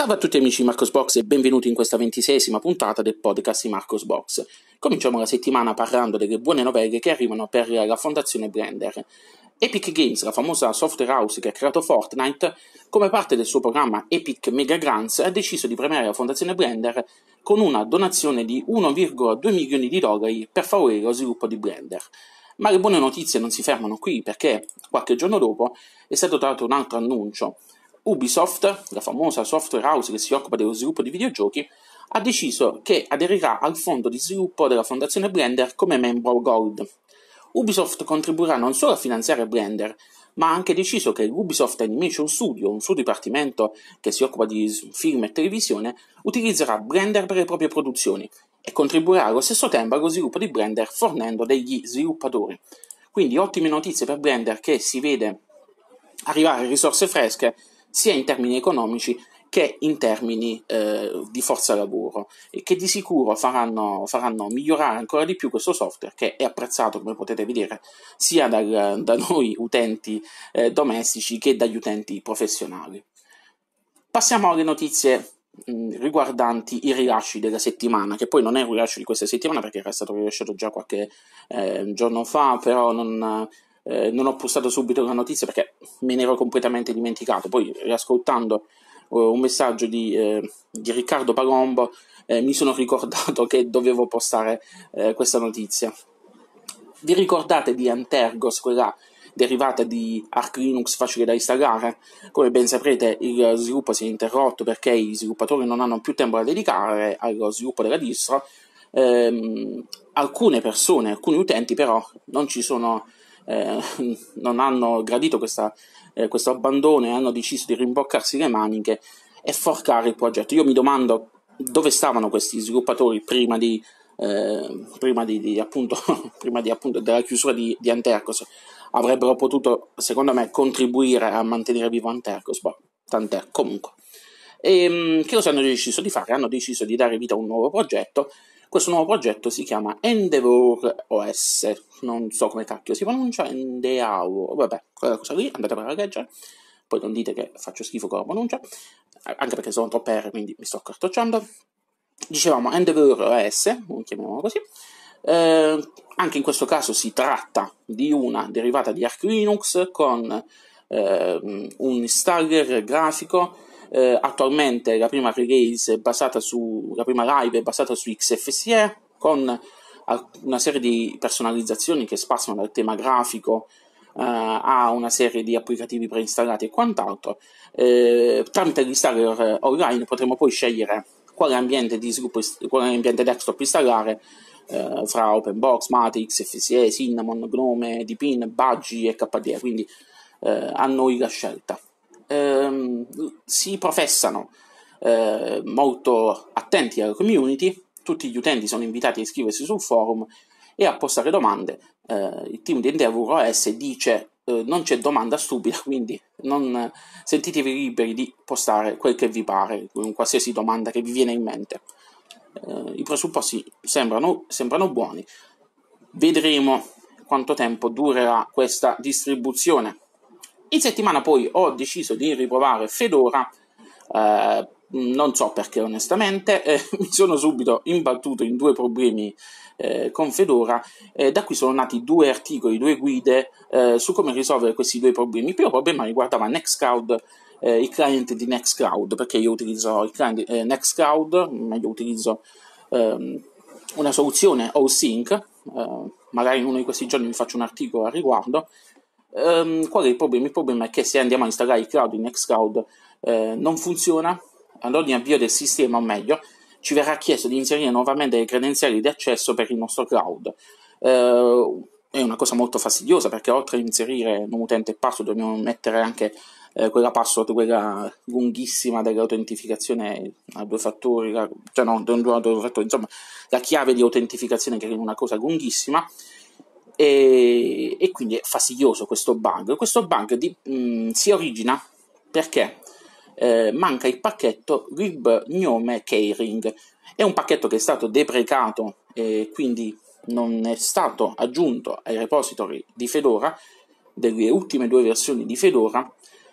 Salve a tutti amici di Marcosbox e benvenuti in questa ventisesima puntata del podcast di Marcosbox. Cominciamo la settimana parlando delle buone novelle che arrivano per la fondazione Blender. Epic Games, la famosa software house che ha creato Fortnite, come parte del suo programma Epic Mega Grants, ha deciso di premiare la fondazione Blender con una donazione di 1,2 milioni di dollari per favorire lo sviluppo di Blender. Ma le buone notizie non si fermano qui perché qualche giorno dopo è stato dato un altro annuncio Ubisoft, la famosa software house che si occupa dello sviluppo di videogiochi, ha deciso che aderirà al fondo di sviluppo della fondazione Blender come membro Gold. Ubisoft contribuirà non solo a finanziare Blender, ma ha anche deciso che l'Ubisoft Animation Studio, un suo dipartimento che si occupa di film e televisione, utilizzerà Blender per le proprie produzioni e contribuirà allo stesso tempo allo sviluppo di Blender fornendo degli sviluppatori. Quindi ottime notizie per Blender che si vede arrivare risorse fresche sia in termini economici che in termini eh, di forza lavoro e che di sicuro faranno, faranno, migliorare ancora di più questo software che è apprezzato, come potete vedere, sia dal, da noi utenti eh, domestici che dagli utenti professionali. Passiamo alle notizie mh, mm, riguardanti i rilasci della settimana, che poi non è un rilascio di questa settimana perché era stato rilasciato già qualche eh, giorno fa, però non eh, non ho postato subito la notizia perché me ne ero completamente dimenticato. Poi riascoltando eh, un messaggio di, eh, di Riccardo Palombo eh, mi sono ricordato che dovevo postare eh, questa notizia. Vi ricordate di Antergos, quella derivata di Arch Linux facile da installare? Come ben saprete il sviluppo si è interrotto perché i sviluppatori non hanno più tempo da dedicare allo sviluppo della distro. Ehm, alcune persone, alcuni utenti però non ci sono eh, non hanno gradito questa, eh, questo abbandono e hanno deciso di rimboccarsi le maniche e forcare il progetto. Io mi domando dove stavano questi sviluppatori prima di, eh, prima di, di appunto, prima di, appunto, della chiusura di, di Antercos. Avrebbero potuto, secondo me, contribuire a mantenere vivo Antercos, boh, tant'è comunque. E, ehm, che cosa hanno deciso di fare? Hanno deciso di dare vita a un nuovo progetto questo nuovo progetto si chiama Endeavour OS, non so come cacchio si pronuncia, Endeavour, vabbè, quella cosa lì, andate a leggere, poi non dite che faccio schifo con la pronuncia, anche perché sono troppe R, quindi mi sto cartocciando. Dicevamo Endeavour OS, chiamiamolo così, eh, anche in questo caso si tratta di una derivata di Arch Linux con eh, un installer grafico eh, attualmente la prima release è basata su la prima live è basata su XFSE con una serie di personalizzazioni che spaziano dal tema grafico eh, a una serie di applicativi preinstallati e quant'altro. Eh, tramite l'installer online potremo poi scegliere quale ambiente di sviluppo, quale ambiente desktop installare eh, fra OpenBox, Matrix, FSE, Cinnamon, Gnome, Dpin, Budgie e KDE, quindi eh, a noi la scelta ehm, si professano eh, molto attenti alla community, tutti gli utenti sono invitati a iscriversi sul forum e a postare domande. Eh, il team di Endeavor OS dice eh, non c'è domanda stupida, quindi non, sentitevi liberi di postare quel che vi pare, qualsiasi domanda che vi viene in mente. Eh, I presupposti sembrano, sembrano buoni. Vedremo quanto tempo durerà questa distribuzione. In settimana poi ho deciso di riprovare Fedora, eh, non so perché onestamente, eh, mi sono subito imbattuto in due problemi eh, con Fedora e eh, da qui sono nati due articoli, due guide eh, su come risolvere questi due problemi. Il primo problema riguardava Nextcloud eh, il client di Nextcloud, perché io utilizzo il client eh, Nextcloud, meglio utilizzo ehm, una soluzione OSync, eh, magari in uno di questi giorni vi faccio un articolo a riguardo, Um, qual è il problema? Il problema è che se andiamo a installare il cloud in Nextcloud eh, non funziona, allora in avvio del sistema, o meglio, ci verrà chiesto di inserire nuovamente le credenziali di accesso per il nostro cloud. Uh, è una cosa molto fastidiosa perché oltre a inserire un utente e password dobbiamo mettere anche eh, quella password, quella lunghissima dell'autentificazione a due fattori, la, cioè no, non a due fattori, insomma la chiave di autentificazione che è una cosa lunghissima e, e quindi è fastidioso questo bug. Questo bug di, mh, mm, si origina perché eh, manca il pacchetto rib gnome caring. È un pacchetto che è stato deprecato e eh, quindi non è stato aggiunto ai repository di Fedora delle ultime due versioni di Fedora,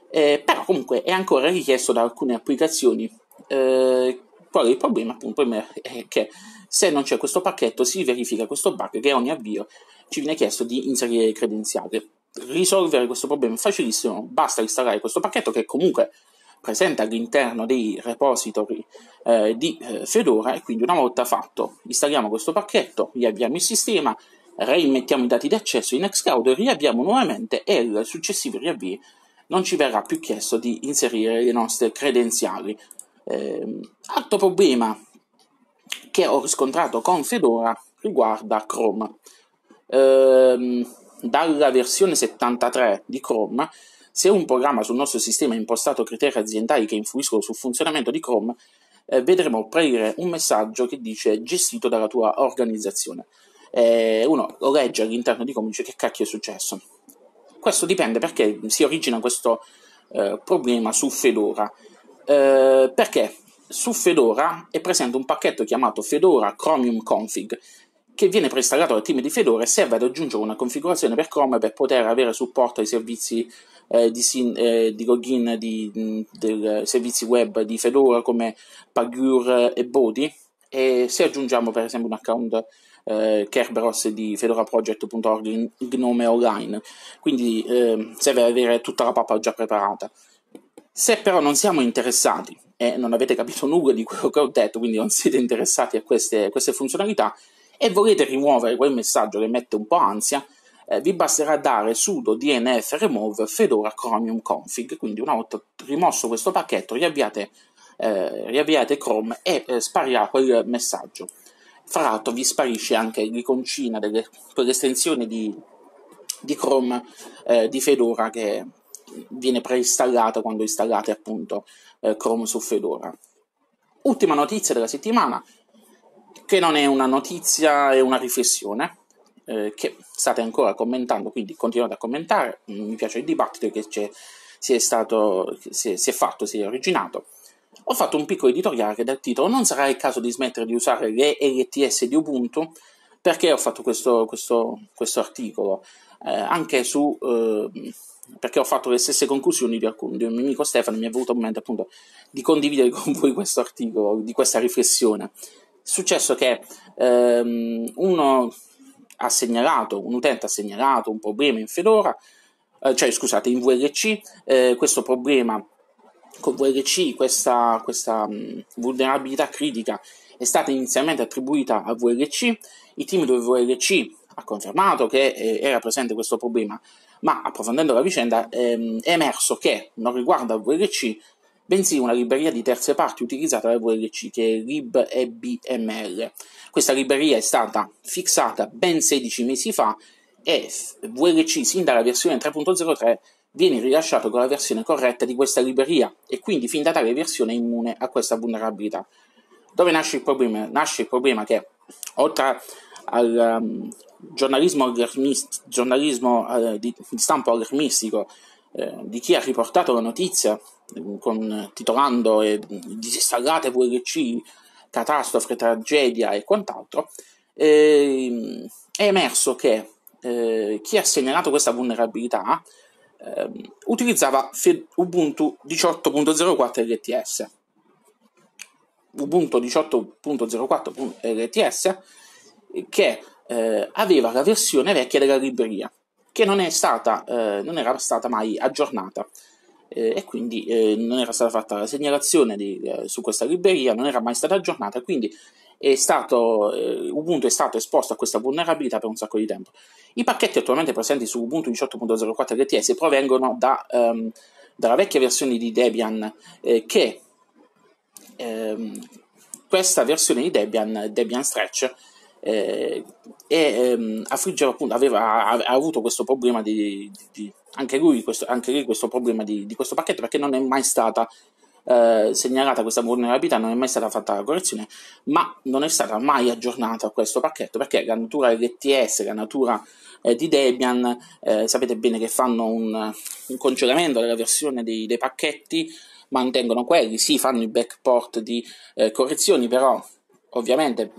eh, però comunque è ancora richiesto da alcune applicazioni. Eh, qual è il problema? Appunto, è che se non c'è questo pacchetto si verifica questo bug che ogni avvio ci viene chiesto di inserire le credenziali. Risolvere questo problema è facilissimo, basta installare questo pacchetto che comunque presente all'interno dei repository eh, di eh, Fedora e quindi una volta fatto installiamo questo pacchetto, riavviamo il sistema, rimettiamo i dati di accesso in Xcloud, riavviamo nuovamente e il successivo riavvio non ci verrà più chiesto di inserire le nostre credenziali. Eh, altro problema che ho riscontrato con Fedora riguarda Chrome ehm, dalla versione 73 di Chrome, se un programma sul nostro sistema ha impostato criteri aziendali che influiscono sul funzionamento di Chrome, eh, vedremo apparire un messaggio che dice gestito dalla tua organizzazione. Eh, uno lo legge all'interno di Chrome e dice che cacchio è successo. Questo dipende perché si origina questo eh, problema su Fedora. Eh, perché su Fedora è presente un pacchetto chiamato Fedora Chromium Config che viene preinstallato dal team di Fedora e serve ad aggiungere una configurazione per Chrome per poter avere supporto ai servizi eh, di, sin, eh, di, login di, del servizi web di Fedora come Pagure e Body e se aggiungiamo per esempio un account eh, Kerberos di fedoraproject.org Gnome Online quindi ehm, serve ad avere tutta la pappa già preparata se però non siamo interessati e non avete capito nulla di quello che ho detto quindi non siete interessati a queste, queste funzionalità e volete rimuovere quel messaggio che mette un po' ansia, eh, vi basterà dare sudo dnf remove fedora chromium config, quindi una volta rimosso questo pacchetto riavviate, eh, riavviate Chrome e eh, sparirà quel messaggio. Fra l'altro vi sparisce anche l'iconcina delle, quell'estensione di, di Chrome eh, di Fedora che viene preinstallata quando installate appunto eh, Chrome su Fedora. Ultima notizia della settimana, che non è una notizia, è una riflessione eh, che state ancora commentando, quindi continuate a commentare, mi piace il dibattito che si è, stato, si, è, si è fatto, si è originato. Ho fatto un piccolo editoriale dal titolo Non sarà il caso di smettere di usare le LTS di Ubuntu perché ho fatto questo, questo, questo articolo eh, anche su eh, perché ho fatto le stesse conclusioni di, alcun, di un mio amico Stefano mi è venuto il momento appunto di condividere con voi questo articolo di questa riflessione successo che ehm, uno ha segnalato, un utente ha segnalato un problema in Fedora, eh, cioè scusate, in VLC, eh, questo problema con VLC, questa, questa mh, mm, vulnerabilità critica è stata inizialmente attribuita a VLC, il team di VLC ha confermato che eh, era presente questo problema, ma approfondendo la vicenda ehm, è emerso che non riguarda VLC, bensì una libreria di terze parti utilizzata da VLC che è libebml. Questa libreria è stata fissata ben 16 mesi fa e VLC sin dalla versione 3.03 viene rilasciato con la versione corretta di questa libreria e quindi fin da tale versione è immune a questa vulnerabilità. Dove nasce il problema? Nasce il problema che oltre al um, giornalismo, giornalismo uh, di, di, stampo allarmistico eh, di chi ha riportato la notizia con, titolando e Disinstallate VLC, catastrofe, tragedia e quant'altro, eh, è emerso che eh, chi ha segnalato questa vulnerabilità eh, utilizzava Ubuntu 18.04 LTS. Ubuntu 18.04 LTS che eh, aveva la versione vecchia della libreria che non, stata, eh, non era stata mai aggiornata eh, e quindi eh, non era stata fatta la segnalazione di, eh, su questa libreria, non era mai stata aggiornata, quindi è stato, eh, Ubuntu è stato esposto a questa vulnerabilità per un sacco di tempo. I pacchetti attualmente presenti su Ubuntu 18.04 LTS provengono da, ehm, dalla vecchia versione di Debian eh, che ehm, questa versione di Debian, Debian Stretch, eh, e ehm, Affriggero appunto aveva, aveva, avuto questo problema di, di, di anche lui questo, anche lui questo problema di, di, questo pacchetto perché non è mai stata eh, segnalata questa vulnerabilità non è mai stata fatta la correzione ma non è stata mai aggiornata questo pacchetto perché la natura LTS la natura eh, di Debian eh, sapete bene che fanno un, un congelamento della versione dei, dei pacchetti mantengono quelli, sì, fanno i backport di eh, correzioni, però ovviamente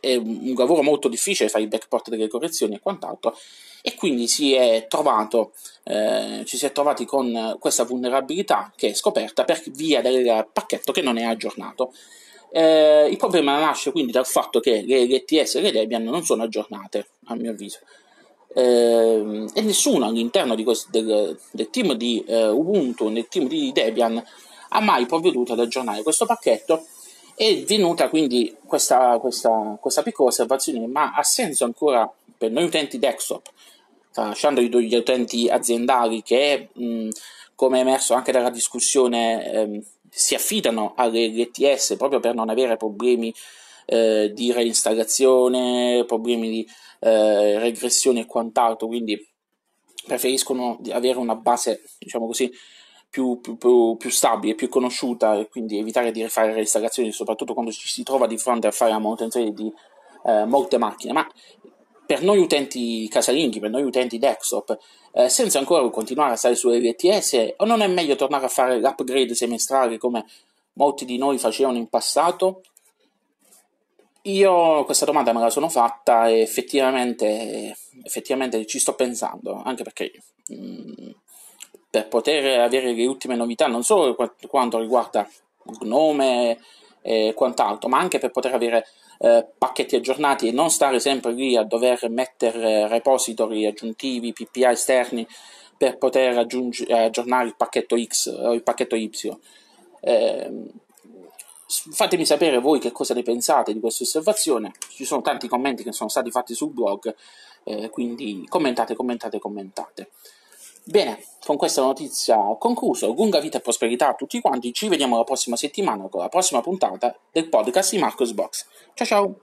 è un lavoro molto difficile fare il backport delle correzioni e quant'altro e quindi si è trovato, eh, ci si è trovati con questa vulnerabilità che è scoperta per via del pacchetto che non è aggiornato. Eh, il problema nasce quindi dal fatto che le LTS e le Debian non sono aggiornate, a mio avviso. Eh, e nessuno all'interno questo, del, del, team di eh, Ubuntu, nel team di Debian, ha mai provveduto ad aggiornare questo pacchetto è venuta quindi questa, questa, questa piccola osservazione, ma ha senso ancora per noi utenti desktop, tralasciando gli utenti aziendali che, mh, come è emerso anche dalla discussione, ehm, si affidano alle LTS proprio per non avere problemi eh, di reinstallazione, problemi di eh, regressione e quant'altro, quindi preferiscono avere una base, diciamo così, più, più, più, più, stabile, più conosciuta e quindi evitare di rifare le installazioni, soprattutto quando ci si trova di fronte a fare la manutenzione di eh, molte macchine. Ma per noi utenti casalinghi, per noi utenti desktop, eh, senza ancora continuare a stare sulle VTS, o non è meglio tornare a fare l'upgrade semestrale come molti di noi facevano in passato? Io questa domanda me la sono fatta e effettivamente, effettivamente ci sto pensando, anche perché mh, mm, per poter avere le ultime novità, non solo per quanto riguarda Gnome e quant'altro, ma anche per poter avere eh, pacchetti aggiornati e non stare sempre lì a dover mettere repository aggiuntivi, PPI esterni per poter aggiornare il pacchetto X o eh, il pacchetto Y. Eh, fatemi sapere voi che cosa ne pensate di questa osservazione. Ci sono tanti commenti che sono stati fatti sul blog, eh, quindi commentate, commentate, commentate. Bene, con questa notizia ho concluso. Lunga vita e prosperità a tutti quanti. Ci vediamo la prossima settimana con la prossima puntata del podcast di Marcos Box. Ciao ciao!